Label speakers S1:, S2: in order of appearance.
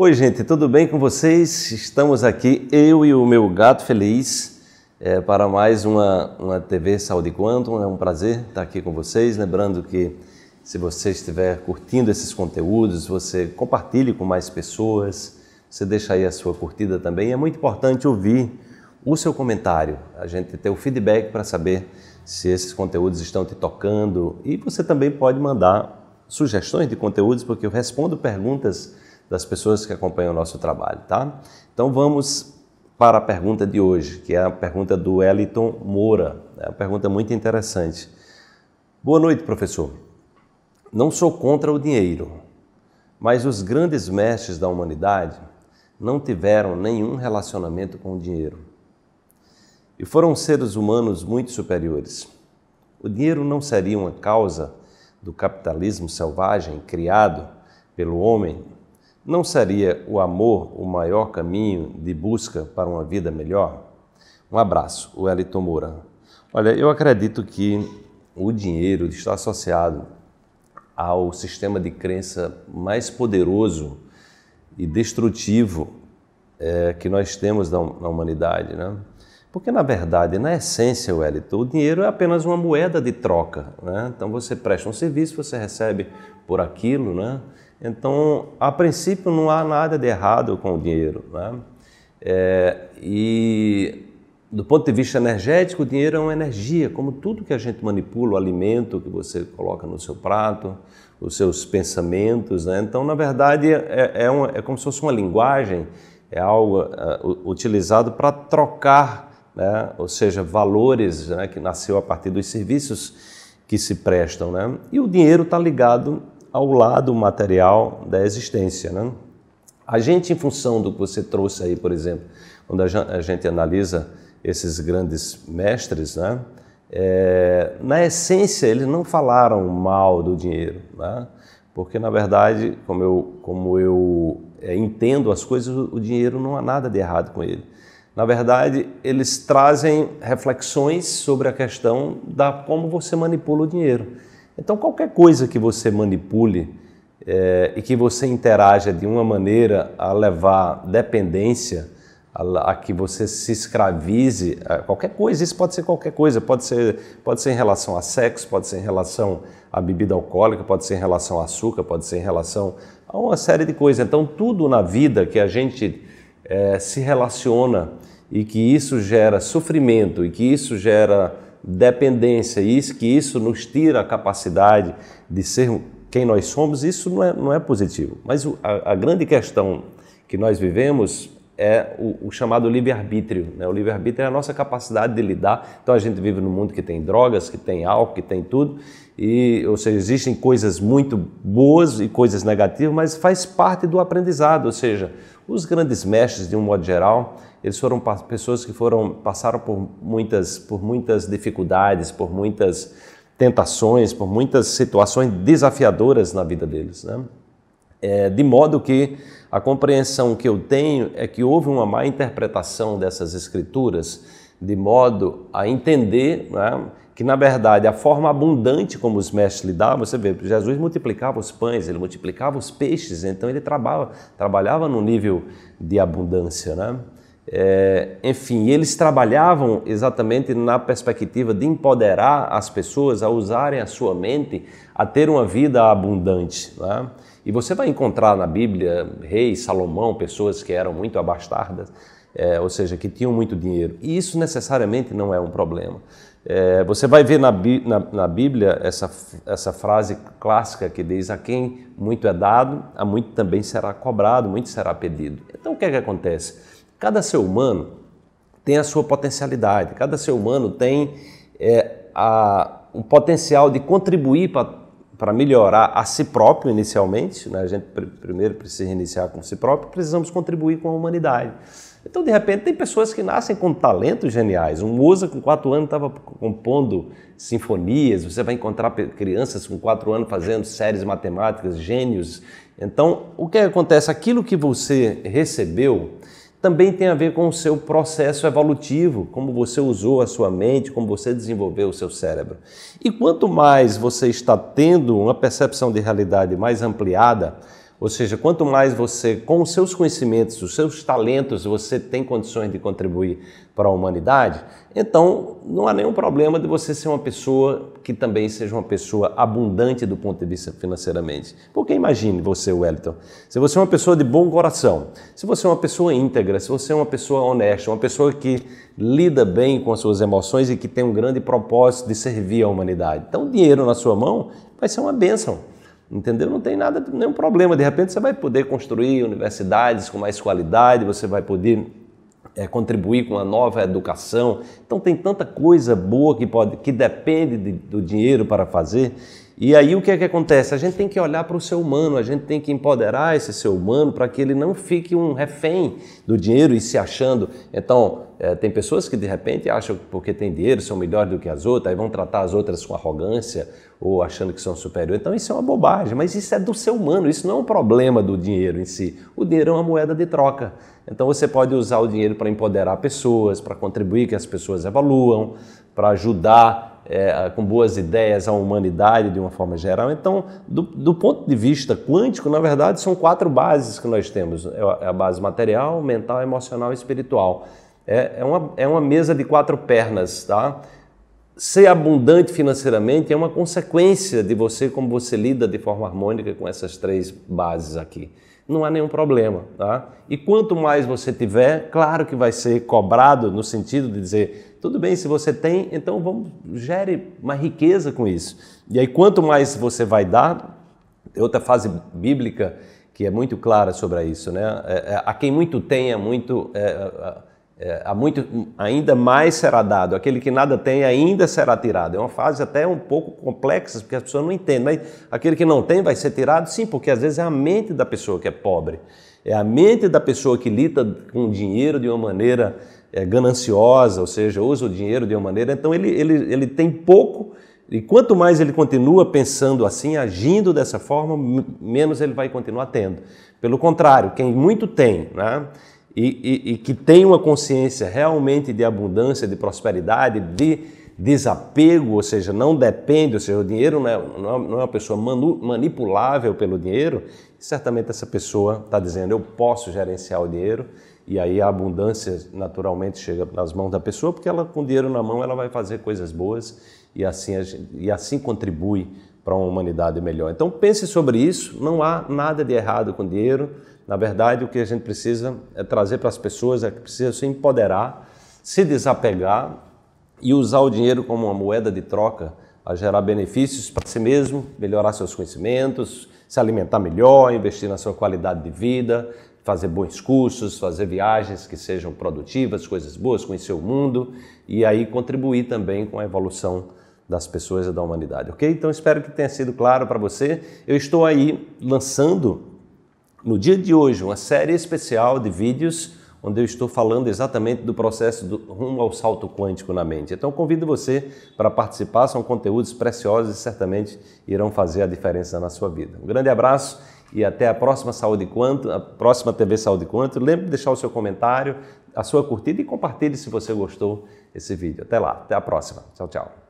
S1: Oi, gente, tudo bem com vocês? Estamos aqui, eu e o meu gato feliz, é, para mais uma, uma TV Saúde Quantum. É um prazer estar aqui com vocês. Lembrando que se você estiver curtindo esses conteúdos, você compartilhe com mais pessoas, você deixa aí a sua curtida também. É muito importante ouvir o seu comentário, a gente ter o feedback para saber se esses conteúdos estão te tocando. E você também pode mandar sugestões de conteúdos, porque eu respondo perguntas das pessoas que acompanham o nosso trabalho, tá? Então vamos para a pergunta de hoje, que é a pergunta do Wellington Moura. É uma pergunta muito interessante. Boa noite, professor. Não sou contra o dinheiro, mas os grandes mestres da humanidade não tiveram nenhum relacionamento com o dinheiro. E foram seres humanos muito superiores. O dinheiro não seria uma causa do capitalismo selvagem criado pelo homem não seria o amor o maior caminho de busca para uma vida melhor? Um abraço, o Elito Moura. Olha, eu acredito que o dinheiro está associado ao sistema de crença mais poderoso e destrutivo é, que nós temos na, na humanidade, né? Porque, na verdade, na essência, Wellington, o dinheiro é apenas uma moeda de troca. Né? Então, você presta um serviço, você recebe por aquilo, né? Então, a princípio, não há nada de errado com o dinheiro. Né? É, e do ponto de vista energético, o dinheiro é uma energia, como tudo que a gente manipula, o alimento que você coloca no seu prato, os seus pensamentos. Né? Então, na verdade, é, é, é, como se fosse uma linguagem, é algo é, utilizado para trocar, né? ou seja, valores né? que nasceu a partir dos serviços que se prestam. Né? E o dinheiro está ligado ao lado material da existência. Né? A gente, em função do que você trouxe aí, por exemplo, quando a gente analisa esses grandes mestres, né? É, na essência, eles não falaram mal do dinheiro, né? porque na verdade, como eu, como eu é, entendo as coisas, o dinheiro não há nada de errado com ele. Na verdade, eles trazem reflexões sobre a questão da como você manipula o dinheiro. Então, qualquer coisa que você manipule é, e que você interaja de uma maneira a levar dependência, a, a, que você se escravize, a qualquer coisa, isso pode ser qualquer coisa, pode ser, pode ser em relação a sexo, pode ser em relação a bebida alcoólica, pode ser em relação a açúcar, pode ser em relação a uma série de coisas. Então, tudo na vida que a gente é, se relaciona e que isso gera sofrimento e que isso gera dependência, e isso, que isso nos tira a capacidade de ser quem nós somos, isso não é, não é positivo. Mas a, a grande questão que nós vivemos é o, o chamado livre-arbítrio. Né? O livre-arbítrio é a nossa capacidade de lidar. Então a gente vive num mundo que tem drogas, que tem álcool, que tem tudo. E, ou seja, existem coisas muito boas e coisas negativas, mas faz parte do aprendizado. Ou seja, os grandes mestres, de um modo geral, eles foram pessoas que foram passaram por muitas, por muitas dificuldades, por muitas tentações, por muitas situações desafiadoras na vida deles. Né? É, de modo que a compreensão que eu tenho é que houve uma má interpretação dessas escrituras, de modo a entender né, que, na verdade, a forma abundante como os mestres lidavam, você vê, Jesus multiplicava os pães, ele multiplicava os peixes, então ele trabalhava, trabalhava num nível de abundância. Né? É, enfim, eles trabalhavam exatamente na perspectiva de empoderar as pessoas a usarem a sua mente a ter uma vida abundante. Né? E você vai encontrar na Bíblia reis, Salomão, pessoas que eram muito abastardas, é, ou seja, que tinham muito dinheiro. E isso necessariamente não é um problema. É, você vai ver na, na, na Bíblia essa, essa frase clássica que diz: A quem muito é dado, a muito também será cobrado, muito será pedido. Então o que é que acontece? Cada ser humano tem a sua potencialidade, cada ser humano tem é, a, o potencial de contribuir para melhorar a si próprio inicialmente. Né? A gente pr primeiro precisa iniciar com si próprio, precisamos contribuir com a humanidade. Então, de repente, tem pessoas que nascem com talentos geniais. Um Moza, com 4 anos, estava compondo sinfonias. Você vai encontrar crianças com 4 anos fazendo séries matemáticas, gênios. Então, o que acontece? Aquilo que você recebeu também tem a ver com o seu processo evolutivo, como você usou a sua mente, como você desenvolveu o seu cérebro. E quanto mais você está tendo uma percepção de realidade mais ampliada, ou seja, quanto mais você, com os seus conhecimentos, os seus talentos, você tem condições de contribuir para a humanidade, então não há nenhum problema de você ser uma pessoa que também seja uma pessoa abundante do ponto de vista financeiramente. Porque imagine você, Wellington, se você é uma pessoa de bom coração, se você é uma pessoa íntegra, se você é uma pessoa honesta, uma pessoa que lida bem com as suas emoções e que tem um grande propósito de servir à humanidade, então o dinheiro na sua mão vai ser uma bênção. Entendeu? Não tem nada, nenhum problema. De repente você vai poder construir universidades com mais qualidade, você vai poder é, contribuir com uma nova educação. Então tem tanta coisa boa que pode, que depende de, do dinheiro para fazer. E aí o que é que acontece? A gente tem que olhar para o ser humano, a gente tem que empoderar esse ser humano para que ele não fique um refém do dinheiro e se achando. Então, é, tem pessoas que de repente acham que porque tem dinheiro são melhores do que as outras, aí vão tratar as outras com arrogância ou achando que são superiores. Então, isso é uma bobagem, mas isso é do ser humano, isso não é um problema do dinheiro em si. O dinheiro é uma moeda de troca. Então, você pode usar o dinheiro para empoderar pessoas, para contribuir que as pessoas evoluam, para ajudar é, com boas ideias à humanidade de uma forma geral. Então, do, do, ponto de vista quântico, na verdade, são quatro bases que nós temos: é, é a base material, mental, emocional e espiritual. É, é, uma, é uma mesa de quatro pernas, tá? Ser abundante financeiramente é uma consequência de você, como você lida de forma harmônica com essas três bases aqui não há nenhum problema. Tá? E quanto mais você tiver, claro que vai ser cobrado no sentido de dizer, tudo bem, se você tem, então vamos, gere uma riqueza com isso. E aí, quanto mais você vai dar, tem outra fase bíblica que é muito clara sobre isso, né? É, é, a quem muito tem é muito. É, é é, há muito, ainda mais será dado, aquele que nada tem ainda será tirado. É uma fase até um pouco complexa, porque as pessoas não entendem, mas aquele que não tem vai ser tirado, sim, porque às vezes é a mente da pessoa que é pobre, é a mente da pessoa que lida com o dinheiro de uma maneira é, gananciosa, ou seja, usa o dinheiro de uma maneira. Então ele, ele, ele tem pouco, e quanto mais ele continua pensando assim, agindo dessa forma, menos ele vai continuar tendo. Pelo contrário, quem muito tem, né? e, e, e que tem uma consciência realmente de abundância, de prosperidade, de desapego, ou seja, não depende, ou seja, o dinheiro não é, não é, é uma pessoa manu, manipulável pelo dinheiro, certamente essa pessoa está dizendo eu posso gerenciar o dinheiro e aí a abundância naturalmente chega nas mãos da pessoa porque ela com dinheiro na mão ela vai fazer coisas boas e assim, e assim contribui para uma humanidade melhor. Então pense sobre isso, não há nada de errado com dinheiro, na verdade, o que a gente precisa é trazer para as pessoas, é que precisa se empoderar, se desapegar e usar o dinheiro como uma moeda de troca a gerar benefícios para si mesmo, melhorar seus conhecimentos, se alimentar melhor, investir na sua qualidade de vida, fazer bons cursos, fazer viagens que sejam produtivas, coisas boas, conhecer o mundo e aí contribuir também com a evolução das pessoas e da humanidade, ok? Então espero que tenha sido claro para você. Eu estou aí lançando no dia de hoje, uma série especial de vídeos onde eu estou falando exatamente do processo do rumo ao salto quântico na mente. Então convido você para participar, são conteúdos preciosos e certamente irão fazer a diferença na sua vida. Um grande abraço e até a próxima Saúde Quanto, a próxima TV Saúde Quanto. Lembre de deixar o seu comentário, a sua curtida e compartilhe se você gostou desse vídeo. Até lá, até a próxima. Tchau, tchau.